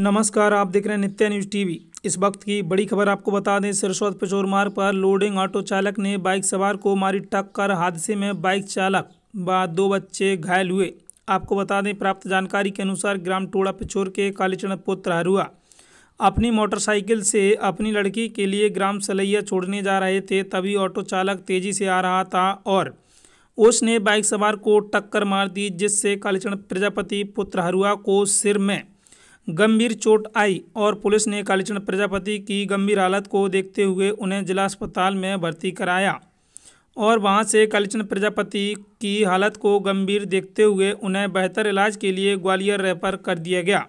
नमस्कार आप देख रहे हैं नित्या न्यूज़ टीवी इस वक्त की बड़ी खबर आपको बता दें सिरसौद पिछोर मार्ग पर लोडिंग ऑटो चालक ने बाइक सवार को मारी टक्कर हादसे में बाइक चालक व दो बच्चे घायल हुए आपको बता दें प्राप्त जानकारी के अनुसार ग्राम टोड़ा पिछोर के कालीचरण पुत्र हरुआ अपनी मोटरसाइकिल से अपनी लड़की के लिए ग्राम सलैया छोड़ने जा रहे थे तभी ऑटो चालक तेज़ी से आ रहा था और उसने बाइक सवार को टक्कर मार दी जिससे कालीचरण प्रजापति पुत्र हरुआ को सिर में गंभीर चोट आई और पुलिस ने कालीचरण प्रजापति की गंभीर हालत को देखते हुए उन्हें जिला अस्पताल में भर्ती कराया और वहां से कालीचरण प्रजापति की हालत को गंभीर देखते हुए उन्हें बेहतर इलाज के लिए ग्वालियर रेफर कर दिया गया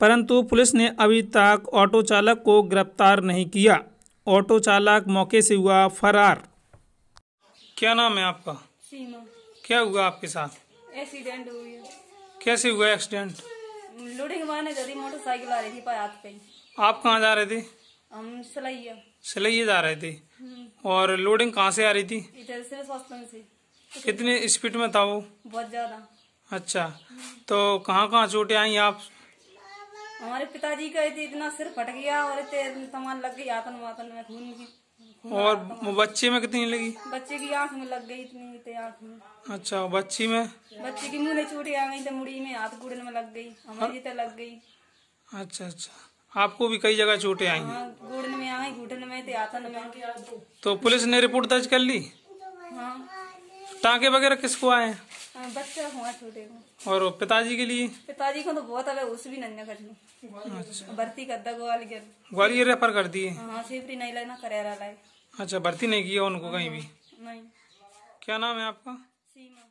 परंतु पुलिस ने अभी तक ऑटो चालक को गिरफ्तार नहीं किया ऑटो चालक मौके से हुआ फरार क्या नाम है आपका सीमा क्या हुआ आपके साथ एक्सीडेंट हुआ कैसे हुआ एक्सीडेंट लोडिंग माने जा मोटरसाइकिल आ रही थी पायात पे आप कहाँ जा रहे थे हम सलैया सलैया जा रहे थे हम्म। और लोडिंग कहाँ से आ रही थी इधर से से कितने स्पीड में था वो बहुत ज्यादा अच्छा तो कहाँ कहाँ चोटे आई आप हमारे पिताजी का इतना सिर फट गया और इतने सामान लग गया आतन वातन में खून की और बच्चे में कितनी लगी बच्चे की आंख में लग गई इतनी आंख में अच्छा बच्ची में बच्चे की मुँह नहीं आ गई तो मुड़ी में हाथ गुड़न में लग गई हमारी तो लग गई अच्छा अच्छा आपको भी कई जगह चोटे आई हाँ, गुड़न में आ गई घुटन में थे आथन में तो पुलिस ने रिपोर्ट दर्ज कर ली हाँ टाके वगैरह किसको आए हाँ, बच्चा हुआ छोटे को और पिताजी के लिए पिताजी को तो बहुत अलग उस भी नन्या कर ली अच्छा भर्ती कर दिया ग्वालियर ग्वालियर रेफर कर दिए हाँ शिवरी नहीं लगना करेरा लाए अच्छा भर्ती नहीं किया उनको कहीं भी नहीं क्या नाम है आपका सीमा